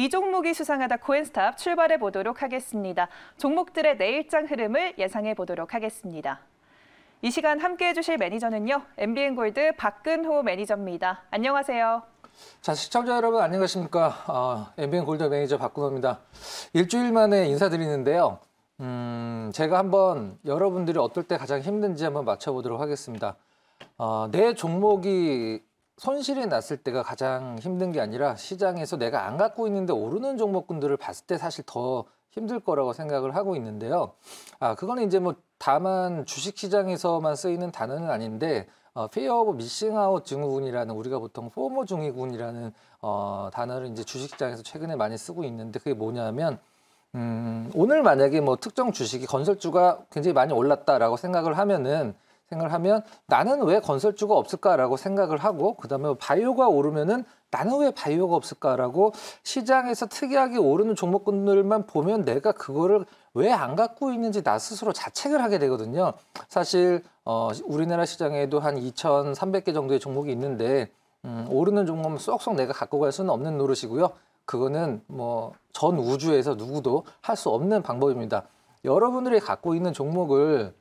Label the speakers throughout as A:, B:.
A: 이 종목이 수상하다 코엔스탑 출발해 보도록 하겠습니다. 종목들의 내일장 흐름을 예상해 보도록 하겠습니다. 이 시간 함께해 주실 매니저는요. MBN골드 박근호 매니저입니다. 안녕하세요.
B: 자, 시청자 여러분 안녕하십니까. 어, 아, MBN골드 매니저 박근호입니다. 일주일 만에 인사드리는데요. 음, 제가 한번 여러분들이 어떨 때 가장 힘든지 한번 맞춰보도록 하겠습니다. 어, 내 종목이 손실이 났을 때가 가장 힘든 게 아니라 시장에서 내가 안 갖고 있는데 오르는 종목군들을 봤을 때 사실 더 힘들 거라고 생각을 하고 있는데요. 아, 그거는 이제 뭐 다만 주식 시장에서만 쓰이는 단어는 아닌데 어, 페어오브 미싱아웃 증후군이라는 우리가 보통 포모 증후군이라는 어, 단어를 이제 주식 시장에서 최근에 많이 쓰고 있는데 그게 뭐냐면 음, 오늘 만약에 뭐 특정 주식이 건설주가 굉장히 많이 올랐다라고 생각을 하면은 생각을 하면 나는 왜 건설주가 없을까라고 생각을 하고 그다음에 바이오가 오르면은 나는 왜 바이오가 없을까라고 시장에서 특이하게 오르는 종목군들만 보면 내가 그거를 왜 안 갖고 있는지 나 스스로 자책을 하게 되거든요. 사실 어, 우리나라 시장에도 한 2,300개 정도의 종목이 있는데 음, 오르는 종목은 쏙쏙 내가 갖고 갈 수는 없는 노릇이고요. 그거는 뭐 전 우주에서 누구도 할 수 없는 방법입니다. 여러분들이 갖고 있는 종목을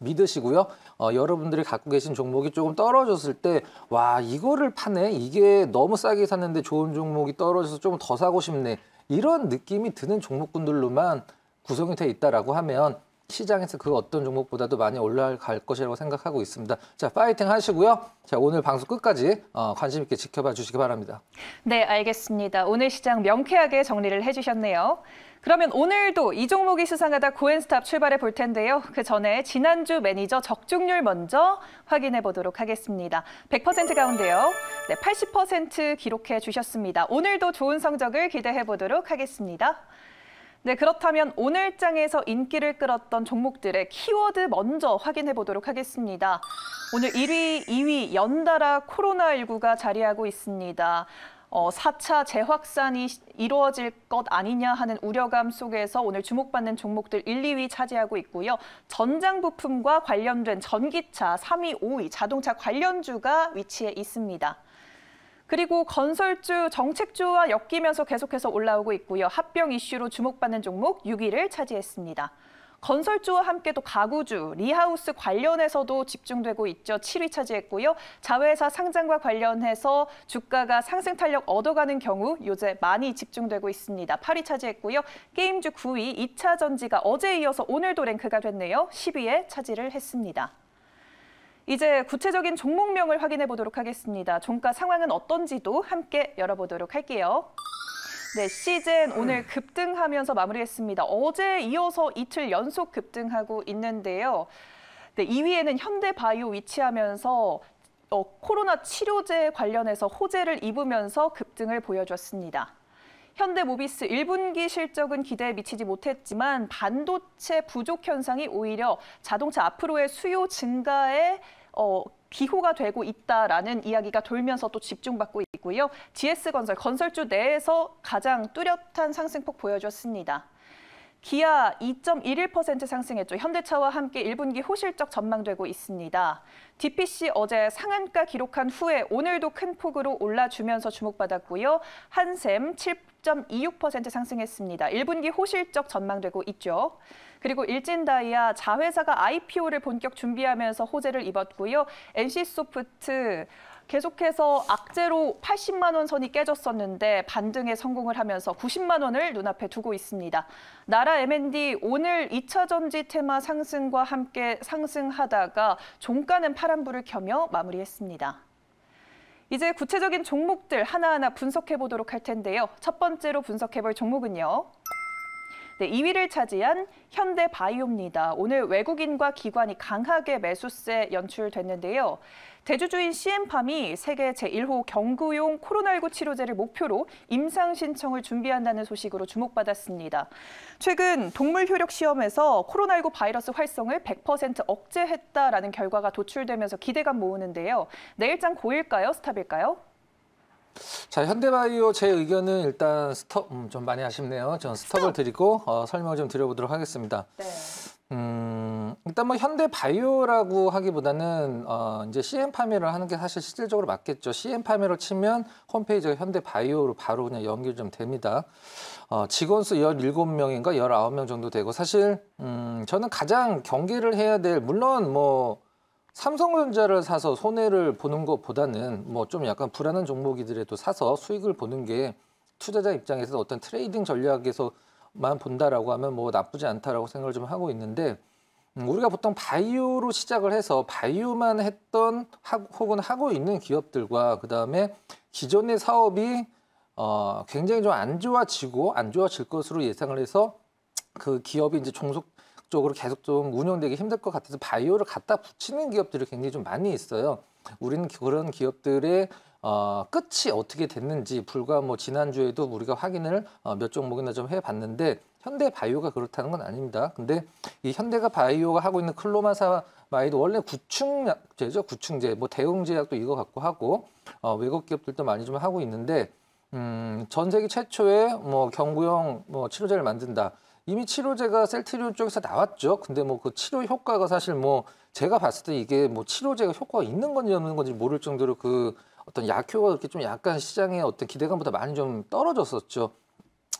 B: 믿으시고요. 어, 여러분들이 갖고 계신 종목이 조금 떨어졌을 때 와 이거를 파네 이게 너무 싸게 샀는데 좋은 종목이 떨어져서 조금 더 사고 싶네 이런 느낌이 드는 종목군들로만 구성이 돼 있다라고 하면 시장에서 그 어떤 종목보다도 많이 올라갈 것이라고 생각하고 있습니다. 자, 파이팅 하시고요. 자, 오늘 방송 끝까지 어, 관심 있게 지켜봐 주시기 바랍니다.
A: 네, 알겠습니다. 오늘 시장 명쾌하게 정리를 해주셨네요. 그러면 오늘도 이 종목이 수상하다 고엔스탑 출발해 볼 텐데요. 그 전에 지난주 매니저 적중률 먼저 확인해 보도록 하겠습니다. 100% 가운데요. 네, 80% 기록해 주셨습니다. 오늘도 좋은 성적을 기대해 보도록 하겠습니다. 네, 그렇다면 오늘 장에서 인기를 끌었던 종목들의 키워드 먼저 확인해 보도록 하겠습니다. 오늘 1위, 2위 연달아 코로나19가 자리하고 있습니다. 어, 4차 재확산이 이루어질 것 아니냐 하는 우려감 속에서 오늘 주목받는 종목들 1, 2위 차지하고 있고요. 전장 부품과 관련된 전기차 3위, 5위, 자동차 관련주가 위치해 있습니다. 그리고 건설주, 정책주와 엮이면서 계속해서 올라오고 있고요. 합병 이슈로 주목받는 종목 6위를 차지했습니다. 건설주와 함께 또 가구주, 리하우스 관련해서도 집중되고 있죠. 7위 차지했고요. 자회사 상장과 관련해서 주가가 상승 탄력 얻어가는 경우 요새 많이 집중되고 있습니다. 8위 차지했고요. 게임주 9위 2차전지가 어제 이어서 오늘도 랭크가 됐네요. 10위에 차지를 했습니다. 이제 구체적인 종목명을 확인해 보도록 하겠습니다. 종가 상황은 어떤지도 함께 열어보도록 할게요. 네, 시즌 오늘 급등하면서 마무리했습니다. 어제 이어서 이틀 연속 급등하고 있는데요. 네, 2위에는 현대바이오 위치하면서 어, 코로나 치료제 관련해서 호재를 입으면서 급등을 보여줬습니다. 현대모비스 1분기 실적은 기대에 미치지 못했지만 반도체 부족 현상이 오히려 자동차 앞으로의 수요 증가에 어, 기호가 되고 있다라는 이야기가 돌면서 또 집중받고 있습니다. 있고요. GS건설, 건설주 내에서 가장 뚜렷한 상승폭 보여줬습니다. 기아 2.11% 상승했죠. 현대차와 함께 1분기 호실적 전망되고 있습니다. DPC 어제 상한가 기록한 후에 오늘도 큰 폭으로 올라주면서 주목받았고요. 한샘 7.26% 상승했습니다. 1분기 호실적 전망되고 있죠. 그리고 일진다이아 자회사가 IPO를 본격 준비하면서 호재를 입었고요. NC소프트 계속해서 악재로 80만 원 선이 깨졌었는데 반등에 성공을 하면서 90만 원을 눈앞에 두고 있습니다. 나라 M&D 오늘 2차 전지 테마 상승과 함께 상승하다가 종가는 파란불을 켜며 마무리했습니다. 이제 구체적인 종목들 하나하나 분석해 보도록 할 텐데요. 첫 번째로 분석해 볼 종목은요. 네, 2위를 차지한 현대바이오입니다. 오늘 외국인과 기관이 강하게 매수세 연출됐는데요. 제주주인 CM팜이 세계 제1호 경구용 코로나19 치료제를 목표로 임상 신청을 준비한다는 소식으로 주목받았습니다. 최근 동물 효력 시험에서 코로나19 바이러스 활성을 100% 억제했다라는 결과가 도출되면서 기대감 모으는데요. 내일장 고일까요? 스탑일까요?
B: 자, 현대바이오 제 의견은 일단 스톱, 음, 좀 많이 아쉽네요. 전 스톱을 스톱! 드리고 어, 설명을 좀 드려보도록 하겠습니다. 네. 음, 일단 뭐 현대 바이오라고 하기보다는 어, 이제 CM 파밀을 하는 게 사실 실질적으로 맞겠죠. CM 파밀을 치면 홈페이지가 현대 바이오로 바로 그냥 연결 좀 됩니다. 어, 직원 수 17명인가 19명 정도 되고 사실 음, 저는 가장 경계를 해야 될 물론 뭐 삼성전자를 사서 손해를 보는 것보다는 뭐 좀 약간 불안한 종목이더라도 사서 수익을 보는 게 투자자 입장에서 어떤 트레이딩 전략에서 만 본다라고 하면 뭐 나쁘지 않다라고 생각을 좀 하고 있는데 음, 우리가 보통 바이오로 시작을 해서 바이오만 했던 혹은 하고 있는 기업들과 그다음에 기존의 사업이 어, 굉장히 좀 안 좋아지고 안 좋아질 것으로 예상을 해서 그 기업이 이제 종속적으로 계속 좀 운영되기 힘들 것 같아서 바이오를 갖다 붙이는 기업들이 굉장히 좀 많이 있어요. 우리는 그런 기업들의 어, 끝이 어떻게 됐는지 불과 뭐 지난주에도 우리가 확인을 어, 몇 종목이나 좀 해봤는데 현대 바이오가 그렇다는 건 아닙니다. 근데 이 현대가 바이오가 하고 있는 클로마사 마이도 원래 구충제죠. 구충제. 뭐 대응제약도 이거 갖고 하고 어, 외국 기업들도 많이 좀 하고 있는데 음, 전 세계 최초의 뭐 경구용 뭐 치료제를 만든다. 이미 치료제가 셀트리온 쪽에서 나왔죠. 근데 뭐 그 치료 효과가 사실 뭐 제가 봤을 때 이게 뭐 치료제가 효과가 있는 건지 없는 건지 모를 정도로 그 어떤 약효가그렇게좀 약간 시장의 어떤 기대감보다 많이 좀 떨어졌었죠.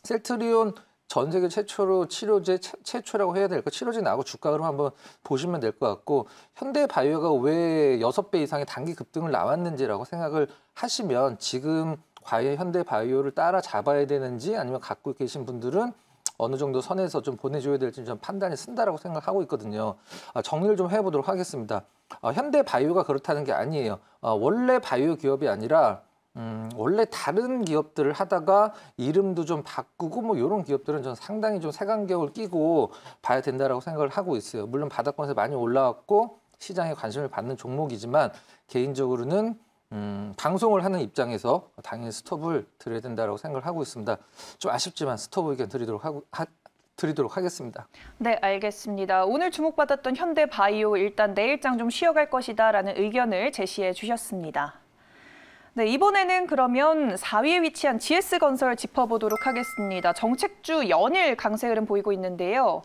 B: 셀트리온 전 세계 최초로 치료제 최, 초라고 해야 될까 치료제 나고 주가 그럼 한번 보시면 될 것 같고 현대바이오가 왜 여섯 배 이상의 단기 급등을 나왔는지라고 생각을 하시면 지금 과연 현대바이오를 따라잡아야 되는지 아니면 갖고 계신 분들은 어느 정도 선에서 좀 보내줘야 될지 좀 판단이 쓴다라고 생각하고 있거든요. 아, 정리를 좀 해보도록 하겠습니다. 아, 현대바이오가 그렇다는 게 아니에요. 아, 원래 바이오 기업이 아니라 음, 원래 다른 기업들을 하다가 이름도 좀 바꾸고 뭐 이런 기업들은 전 상당히 좀 색안경을 끼고 봐야 된다라고 생각을 하고 있어요. 물론 바닥권에서 많이 올라왔고 시장에 관심을 받는 종목이지만 개인적으로는 음, 방송을 하는 입장에서 당연히 스톱을 드려야 된다고 생각을 하고 있습니다. 좀 아쉽지만 스톱 의견 드리도록 하고, 하, 드리도록 하겠습니다.
A: 네, 알겠습니다. 오늘 주목받았던 현대바이오 일단 내일장 좀 쉬어갈 것이다 라는 의견을 제시해 주셨습니다. 네, 이번에는 그러면 4위에 위치한 GS건설 짚어보도록 하겠습니다. 정책주 연일 강세 흐름 보이고 있는데요.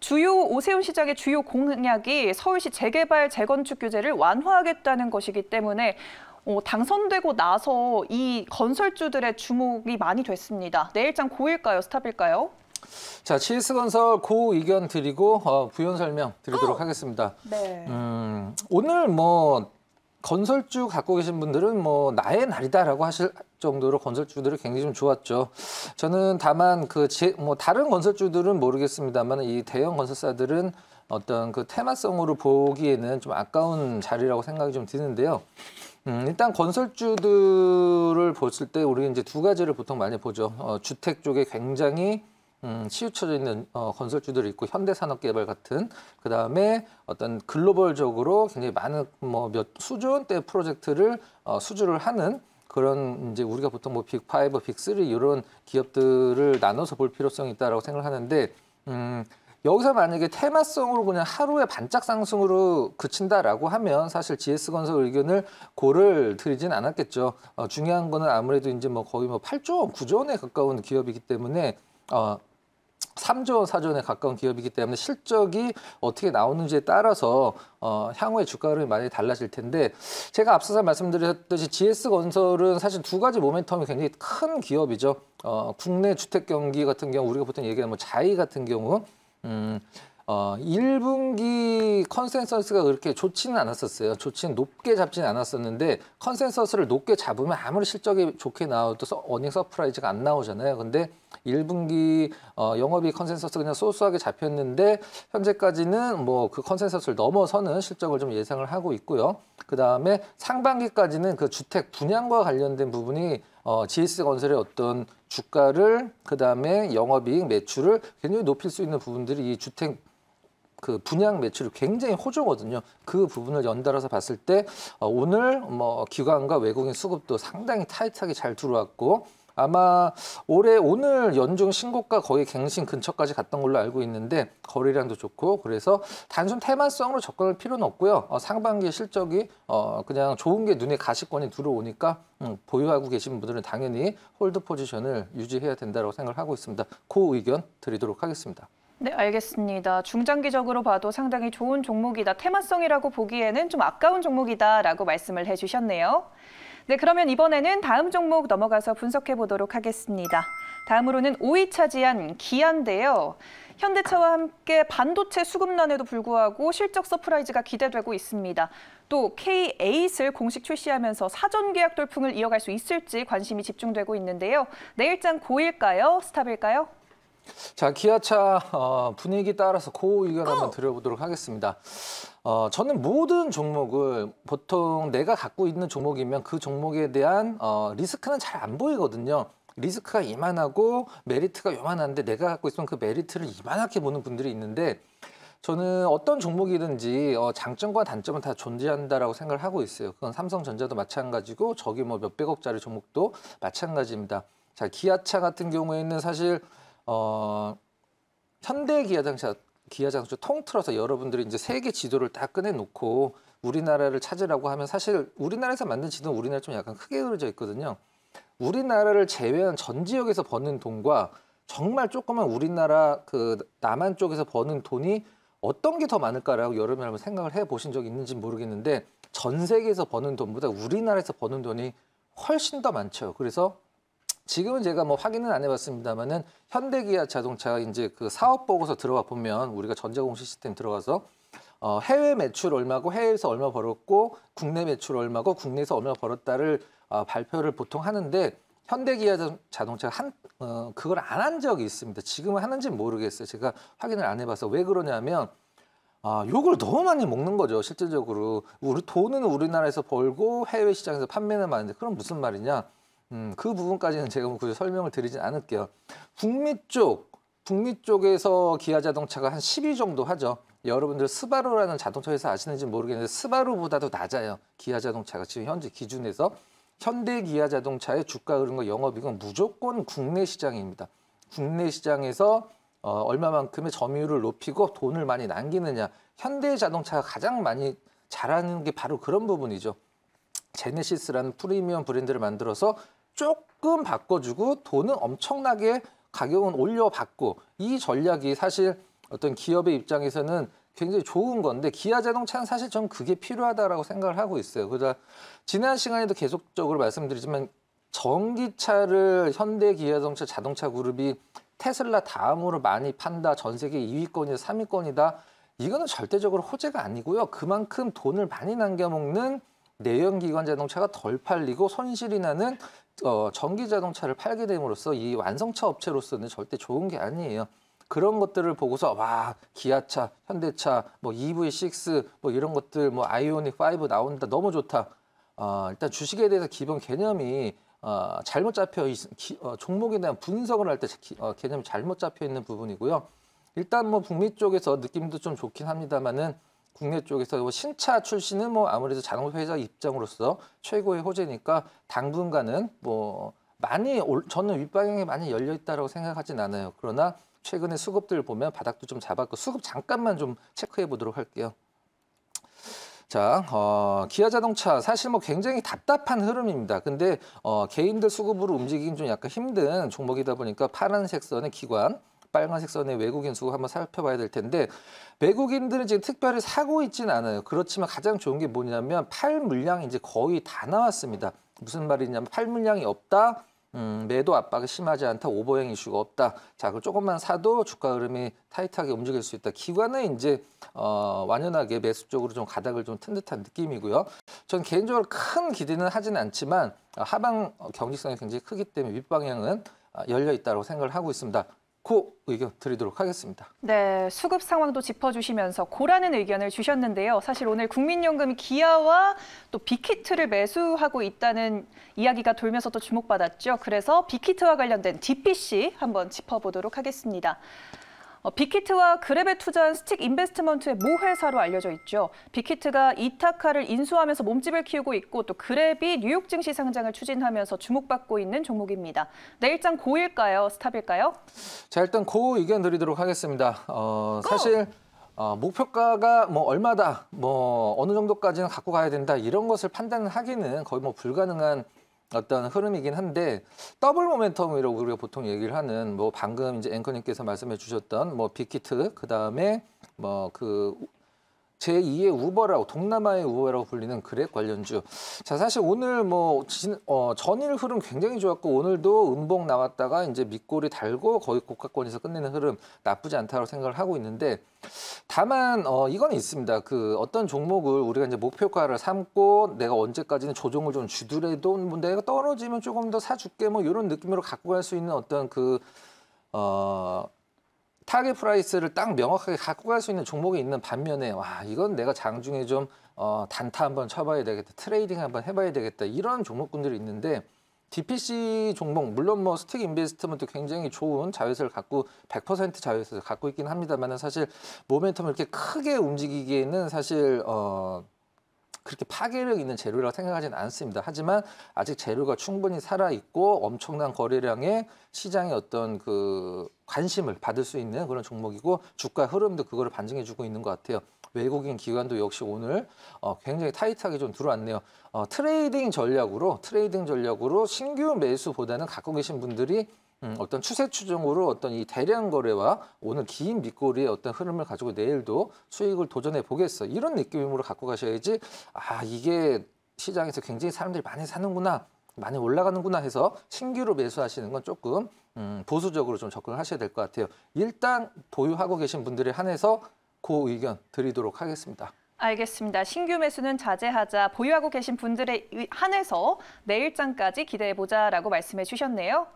A: 주요 오세훈 시장의 주요 공약이 서울시 재개발 재건축 규제를 완화하겠다는 것이기 때문에 어, 당선되고 나서 이 건설주들의 주목이 많이 됐습니다. 내일장 고일까요? 스탑일까요?
B: 자, CS 건설 고 의견 드리고 어, 부연 설명 드리도록 어! 하겠습니다. 네. 음, 오늘 뭐 건설주 갖고 계신 분들은 뭐 나의 날이다라고 하실 정도로 건설주들이 굉장히 좀 좋았죠. 저는 다만 그 뭐 다른 건설주들은 모르겠습니다만 이 대형 건설사들은 어떤 그 테마성으로 보기에는 좀 아까운 자리라고 생각이 좀 드는데요. 음, 일단 건설주들을 봤을 때 우리 이제 두 가지를 보통 많이 보죠. 어, 주택 쪽에 굉장히 음, 치우쳐져 있는 어, 건설주들이 있고 현대산업개발 같은 그 다음에 어떤 글로벌적으로 굉장히 많은 뭐 몇 수조원대 프로젝트를 어, 수주를 하는 그런 이제 우리가 보통 뭐 빅 파이브, 빅 쓰리 이런 기업들을 나눠서 볼 필요성이 있다라고 생각하는데 을 음, 여기서 만약에 테마성으로 그냥 하루에 반짝 상승으로 그친다라고 하면 사실 GS건설 의견을 고를 드리진 않았겠죠. 어, 중요한 거는 아무래도 이제 뭐 거의 뭐 8조 원, 9조 원에 가까운 기업이기 때문에 어, 3조 원, 4조 원에 가까운 기업이기 때문에 실적이 어떻게 나오는지에 따라서 어, 향후의 주가 흐름이 많이 달라질 텐데 제가 앞서서 말씀드렸듯이 GS건설은 사실 두 가지 모멘텀이 굉장히 큰 기업이죠. 어, 국내 주택 경기 같은 경우 우리가 보통 얘기하는 뭐 자이 같은 경우 음, 어, 1분기 컨센서스가 그렇게 좋지는 않았었어요. 좋지는 높게 잡지는 않았었는데 컨센서스를 높게 잡으면 아무리 실적이 좋게 나와도 어닝 서프라이즈가 안 나오잖아요. 근데 1분기 어, 영업이익 컨센서스 그냥 소수하게 잡혔는데 현재까지는 뭐 그 컨센서스를 넘어서는 실적을 좀 예상을 하고 있고요. 그 다음에 상반기까지는 그 주택 분양과 관련된 부분이 어, GS 건설의 어떤 주가를 그 다음에 영업이익 매출을 굉장히 높일 수 있는 부분들이 이 주택 그 분양 매출이 굉장히 호조거든요. 그 부분을 연달아서 봤을 때 어, 오늘 뭐 기관과 외국인 수급도 상당히 타이트하게 잘 들어왔고 아마 올해 오늘 연중 신고가 거의 갱신 근처까지 갔던 걸로 알고 있는데 거래량도 좋고 그래서 단순 테마성으로 접근할 필요는 없고요. 어, 상반기 실적이 어, 그냥 좋은 게 눈에 가시권이 들어오니까 음, 보유하고 계신 분들은 당연히 홀드 포지션을 유지해야 된다고 생각 하고 있습니다. 그 의견 드리도록 하겠습니다.
A: 네, 알겠습니다. 중장기적으로 봐도 상당히 좋은 종목이다. 테마성이라고 보기에는 좀 아까운 종목이다라고 말씀을 해주셨네요. 네, 그러면 이번에는 다음 종목 넘어가서 분석해 보도록 하겠습니다. 다음으로는 5위 차지한 기아인데요. 현대차와 함께 반도체 수급난에도 불구하고 실적 서프라이즈가 기대되고 있습니다. 또 K8을 공식 출시하면서 사전 계약 돌풍을 이어갈 수 있을지 관심이 집중되고 있는데요. 내일장 고일까요? 스탑일까요?
B: 자, 기아차 어, 분위기 따라서 고 의견 고! 한번 드려보도록 하겠습니다. 어, 저는 모든 종목을 보통 내가 갖고 있는 종목이면 그 종목에 대한 어, 리스크는 잘 안 보이거든요. 리스크가 이만하고 메리트가 요만한데 내가 갖고 있으면 그 메리트를 이만하게 보는 분들이 있는데 저는 어떤 종목이든지 어, 장점과 단점은 다 존재한다라고 생각을 하고 있어요. 그건 삼성전자도 마찬가지고 저기 뭐 몇백억짜리 종목도 마찬가지입니다. 자, 기아차 같은 경우에는 사실 어, 현대 기아장차 기아장수 통틀어서 여러분들이 이제 세계 지도를 다 꺼내놓고 우리나라를 찾으라고 하면 사실 우리나라에서 만든 지도는 우리나라 좀 약간 크게 흐려져 있거든요. 우리나라를 제외한 전 지역에서 버는 돈과 정말 조그만 우리나라 그 남한 쪽에서 버는 돈이 어떤 게 더 많을까라고 여러분 한번 생각을 해 보신 적이 있는지 모르겠는데 전 세계에서 버는 돈보다 우리나라에서 버는 돈이 훨씬 더 많죠. 그래서 지금은 제가 뭐 확인은 안 해봤습니다만은 현대기아 자동차가 이제 그 사업 보고서 들어가 보면 우리가 전자공 시스템 시 들어가서 어, 해외 매출 얼마고 해외에서 얼마 벌었고 국내 매출 얼마고 국내에서 얼마 벌었다를 어, 발표를 보통 하는데 현대기아 자동차가 한 어, 그걸 안 한 적이 있습니다. 지금은 하는지 모르겠어요. 제가 확인을 안 해봐서 왜 그러냐면 아, 욕을 너무 많이 먹는 거죠. 실질적으로 우리 돈은 우리나라에서 벌고 해외 시장에서 판매는 많은데 그럼 무슨 말이냐? 음, 그 부분까지는 제가 뭐굳 설명을 드리진 않을게요. 북미 쪽, 북미 쪽에서 기아 자동차가 한 10위 정도 하죠. 여러분들 스바루라는 자동차 회사 아시는지 모르겠는데 스바루보다도 낮아요. 기아 자동차가 지금 현재 기준에서 현대 기아 자동차의 주가 그런 거영업이건 무조건 국내 시장입니다. 국내 시장에서 어, 얼마만큼의 점유율을 높이고 돈을 많이 남기느냐. 현대 자동차가 가장 많이 잘하는 게 바로 그런 부분이죠. 제네시스라는 프리미엄 브랜드를 만들어서 조금 바꿔주고 돈은 엄청나게 가격은 올려받고 이 전략이 사실 어떤 기업의 입장에서는 굉장히 좋은 건데 기아 자동차는 사실 전 그게 필요하다라고 생각을 하고 있어요. 그러자 지난 시간에도 계속적으로 말씀드리지만 전기차를 현대 기아 자동차 자동차 그룹이 테슬라 다음으로 많이 판다. 전 세계 2위권이다. 3위권이다. 이거는 절대적으로 호재가 아니고요. 그만큼 돈을 많이 남겨먹는 내연기관 자동차가 덜 팔리고 손실이 나는 어, 전기 자동차를 팔게 됨으로써 이 완성차 업체로서는 절대 좋은 게 아니에요. 그런 것들을 보고서 와 기아차, 현대차, 뭐 EV6, 뭐 이런 것들, 뭐 아이오닉 5 나온다, 너무 좋다. 어, 일단 주식에 대해서 기본 개념이 어, 잘못 잡혀 있, 기, 어, 종목에 대한 분석을 할때 어, 개념이 잘못 잡혀 있는 부분이고요. 일단 뭐 북미 쪽에서 느낌도 좀 좋긴 합니다만은 국내 쪽에서 뭐 신차 출시는 뭐 아무래도 자동차 회사 입장으로서 최고의 호재니까 당분간은 뭐 많이 올, 저는 윗방향이 많이 열려 있다고 생각하진 않아요. 그러나 최근에 수급들 보면 바닥도 좀 잡았고 수급 잠깐만 좀 체크해 보도록 할게요. 자, 어, 기아 자동차 사실 뭐 굉장히 답답한 흐름입니다. 근데 어, 개인들 수급으로 움직이긴 좀 약간 힘든 종목이다 보니까 파란색 선의 기관 빨간색 선의 외국인 수급 한번 살펴봐야 될 텐데 외국인들은 지금 특별히 사고 있지는 않아요. 그렇지만 가장 좋은 게 뭐냐면 팔 물량이 이제 거의 다 나왔습니다. 무슨 말이냐면 팔 물량이 없다. 음, 매도 압박이 심하지 않다. 오버행 이슈가 없다. 자, 그 조금만 사도 주가 흐름이 타이트하게 움직일 수 있다. 기관은 이제 어, 완연하게 매수 쪽으로 좀 가닥을 좀튼 듯한 느낌이고요. 전 개인적으로 큰 기대는 하진 않지만 하방 경직성이 굉장히 크기 때문에 윗방향은 아, 열려 있다고 생각을 하고 있습니다. 놓고 의견 드리도록 하겠습니다.
A: 네, 수급 상황도 짚어주시면서 고라는 의견을 주셨는데요. 사실 오늘 국민연금 기아와 또 빅히트를 매수하고 있다는 이야기가 돌면서 또 주목받았죠. 그래서 빅히트와 관련된 DPC 한번 짚어보도록 하겠습니다. 어, 빅히트와 그랩에 투자한 스틱 인베스트먼트의 모회사로 알려져 있죠. 빅히트가 이타카를 인수하면서 몸집을 키우고 있고 또 그랩이 뉴욕 증시 상장을 추진하면서 주목받고 있는 종목입니다. 내일장 네, 고일까요? 스탑일까요?
B: 자 일단 고 의견 드리도록 하겠습니다. 어, 사실 어, 목표가가 뭐 얼마다 뭐 어느 정도까지는 갖고 가야 된다 이런 것을 판단하기는 거의 뭐 불가능한 어떤 흐름이긴 한데 더블 모멘텀이라고 우리가 보통 얘기를 하는 뭐 방금 이제 앵커님께서 말씀해 주셨던 뭐 빅히트 그다음에 뭐그 제2의 우버라고 동남아의 우버라고 불리는 그렉 관련주. 자 사실 오늘 뭐 진, 어, 전일 흐름 굉장히 좋았고 오늘도 음봉 나왔다가 이제 밑골이 달고 거의 고가권에서 끝내는 흐름 나쁘지 않다고 생각을 하고 있는데 다만 어, 이건 있습니다. 그 어떤 종목을 우리가 이제 목표가를 삼고 내가 언제까지는 조정을 좀 주더라도 뭐 내가 떨어지면 조금 더 사줄게 뭐 이런 느낌으로 갖고 갈 수 있는 어떤 그 어, 타겟 프라이스를 딱 명확하게 갖고 갈 수 있는 종목이 있는 반면에 와 이건 내가 장중에 좀 어, 단타 한번 쳐봐야 되겠다 트레이딩 한번 해봐야 되겠다 이런 종목군들이 있는데 DPC 종목 물론 뭐 스틱 인베스트먼트 굉장히 좋은 자회사를 갖고 100% 자회사를 갖고 있긴 합니다만 사실 모멘텀을 이렇게 크게 움직이기에는 사실 어 그렇게 파괴력 있는 재료라고 생각하지는 않습니다. 하지만 아직 재료가 충분히 살아 있고 엄청난 거래량의 시장의 어떤 그 관심을 받을 수 있는 그런 종목이고 주가 흐름도 그거를 반증해 주고 있는 것 같아요. 외국인 기관도 역시 오늘 어, 굉장히 타이트하게 좀 들어왔네요. 어, 트레이딩 전략으로 트레이딩 전략으로 신규 매수보다는 갖고 계신 분들이 음, 어떤 추세 추정으로 어떤 이 대량 거래와 오늘 긴 밑꼬리의 어떤 흐름을 가지고 내일도 수익을 도전해 보겠어. 이런 느낌으로 갖고 가셔야지 아 이게 시장에서 굉장히 사람들이 많이 사는구나. 많이 올라가는구나 해서 신규로 매수하시는 건 조금 음, 보수적으로 좀 접근을 하셔야 될 것 같아요. 일단 보유하고 계신 분들에 한해서 고 의견 드리도록 하겠습니다.
A: 알겠습니다. 신규 매수는 자제하자 보유하고 계신 분들의 한해서 내일장까지 기대해보자라고 말씀해 주셨네요.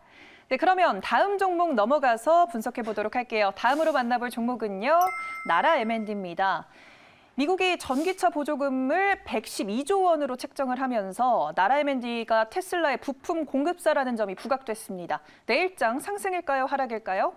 A: 네, 그러면 다음 종목 넘어가서 분석해 보도록 할게요. 다음으로 만나볼 종목은요. 나라 M&D입니다. 미국이 전기차 보조금을 112조 원으로 책정을 하면서 나라 M&D가 테슬라의 부품 공급사라는 점이 부각됐습니다. 내일장 네, 상승일까요? 하락일까요?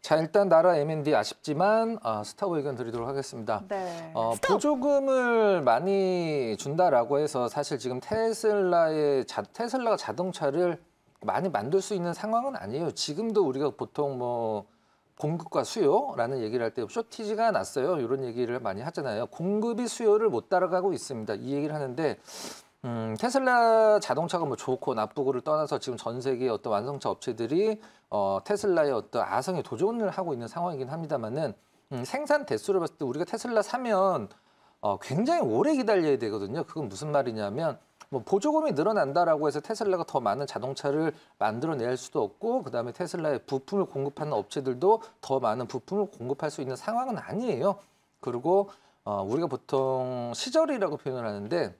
B: 자 일단 나라 M&D 아쉽지만 어, 스워 의견 드리도록 하겠습니다. 네. 어, 보조금을 많이 준다라고 해서 사실 지금 테슬라의 자, 테슬라가 자동차를 많이 만들 수 있는 상황은 아니에요. 지금도 우리가 보통 뭐 공급과 수요라는 얘기를 할 때 쇼티지가 났어요. 이런 얘기를 많이 하잖아요. 공급이 수요를 못 따라가고 있습니다. 이 얘기를 하는데 음, 테슬라 자동차가 뭐 좋고 나쁘고를 떠나서 지금 전 세계 의 어떤 완성차 업체들이 어, 테슬라의 어떤 아성에 도전을 하고 있는 상황이긴 합니다만은 음, 생산 대수를 봤을 때 우리가 테슬라 사면 어, 굉장히 오래 기다려야 되거든요. 그건 무슨 말이냐면 뭐 보조금이 늘어난다라고 해서 테슬라가 더 많은 자동차를 만들어낼 수도 없고 그다음에 테슬라의 부품을 공급하는 업체들도 더 많은 부품을 공급할 수 있는 상황은 아니에요. 그리고 어, 우리가 보통 시절이라고 표현을 하는데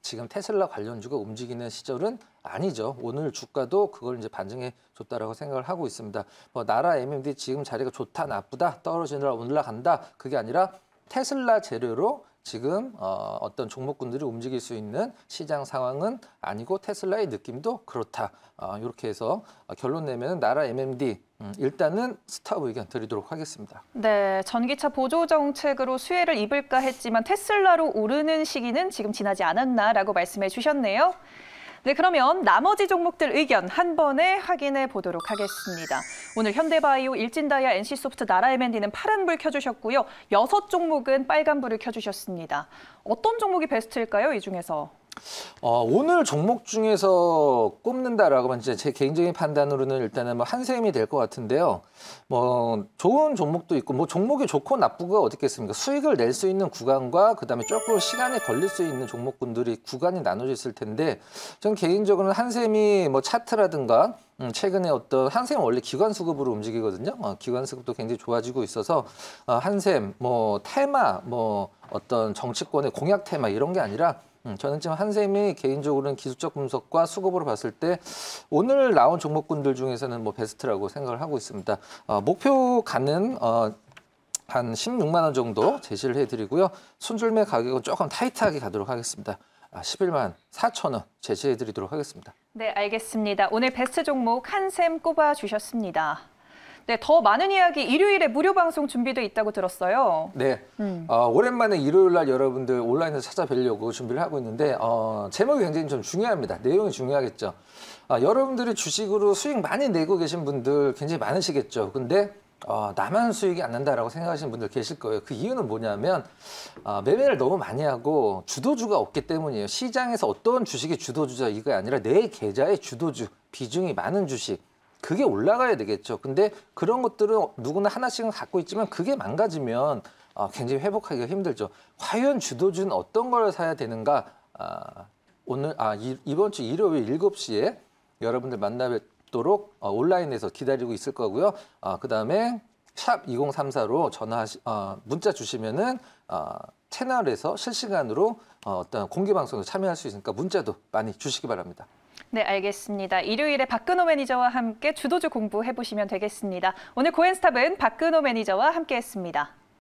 B: 지금 테슬라 관련주가 움직이는 시절은 아니죠. 오늘 주가도 그걸 이제 반증해 줬다라고 생각을 하고 있습니다. 뭐 나라 MMD 지금 자리가 좋다 나쁘다 떨어지느라 올라간다 그게 아니라 테슬라 재료로 지금 어, 어떤 종목군들이 움직일 수 있는 시장 상황은 아니고 테슬라의 느낌도 그렇다. 어, 이렇게 해서 어, 결론 내면 나라 MMD 음, 일단은 스탑 의견 드리도록 하겠습니다.
A: 네, 전기차 보조 정책으로 수혜를 입을까 했지만 테슬라로 오르는 시기는 지금 지나지 않았나라고 말씀해 주셨네요. 네, 그러면 나머지 종목들 의견 한 번에 확인해 보도록 하겠습니다. 오늘 현대바이오, 일진다이 NC소프트, 나라에맨는 파란불 켜주셨고요. 여섯 종목은 빨간불을 켜주셨습니다. 어떤 종목이 베스트일까요, 이 중에서?
B: 어, 오늘 종목 중에서 꼽는다라고만 이제 개인적인 판단으로는 일단은 뭐 한샘이 될 것 같은데요. 뭐 좋은 종목도 있고 뭐 종목이 좋고 나쁘고 어떻겠습니까? 수익을 낼 수 있는 구간과 그다음에 조금 시간이 걸릴 수 있는 종목군들이 구간이 나눠져 있을 텐데 저는 개인적으로는 한샘이 뭐 차트라든가 음, 최근에 어떤 한샘 원래 기관 수급으로 움직이거든요. 어, 기관 수급도 굉장히 좋아지고 있어서 어, 한샘 뭐 테마 뭐 어떤 정치권의 공약 테마 이런 게 아니라 음, 저는 지금 한샘이 개인적으로는 기술적 분석과 수급으로 봤을 때 오늘 나온 종목군들 중에서는 뭐 베스트라고 생각을 하고 있습니다. 어, 목표 가는 어, 한 16만 원 정도 제시를 해드리고요. 순줄매 가격은 조금 타이트하게 가도록 하겠습니다. 11만 아, 4천 원 제시해드리도록 하겠습니다.
A: 네, 알겠습니다. 오늘 베스트 종목 한샘 꼽아주셨습니다. 네, 더 많은 이야기 일요일에 무료 방송 준비돼 있다고 들었어요. 네, 음.
B: 어, 오랜만에 일요일 날 여러분들 온라인에서 찾아뵈려고 준비를 하고 있는데 어, 제목이 굉장히 좀 중요합니다. 내용이 중요하겠죠. 아, 여러분들이 주식으로 수익 많이 내고 계신 분들 굉장히 많으시겠죠. 근데 어, 나만 수익이 안 난다라고 생각하시는 분들 계실 거예요. 그 이유는 뭐냐면 어, 매매를 너무 많이 하고 주도주가 없기 때문이에요. 시장에서 어떤 주식이 주도주자 이거 아니라 내 계좌의 주도주 비중이 많은 주식 그게 올라가야 되겠죠. 근데 그런 것들은 누구나 하나씩은 갖고 있지만 그게 망가지면 어, 굉장히 회복하기가 힘들죠. 과연 주도주는 어떤 걸 사야 되는가? 아, 오늘 아 이, 이번 주 일요일 7시에 여러분들 만나 뵙도록 어, 온라인에서 기다리고 있을 거고요. 아, 그다음에 샵 2034로 전화하시 어, 문자 주시면은 어, 채널에서 실시간으로 어, 어떤 공개 방송에 참여할 수 있으니까 문자도 많이 주시기 바랍니다.
A: 네, 알겠습니다. 일요일에 박근호 매니저와 함께 주도주 공부해 보시면 되겠습니다. 오늘 고엔스탑은 박근호 매니저와 함께했습니다.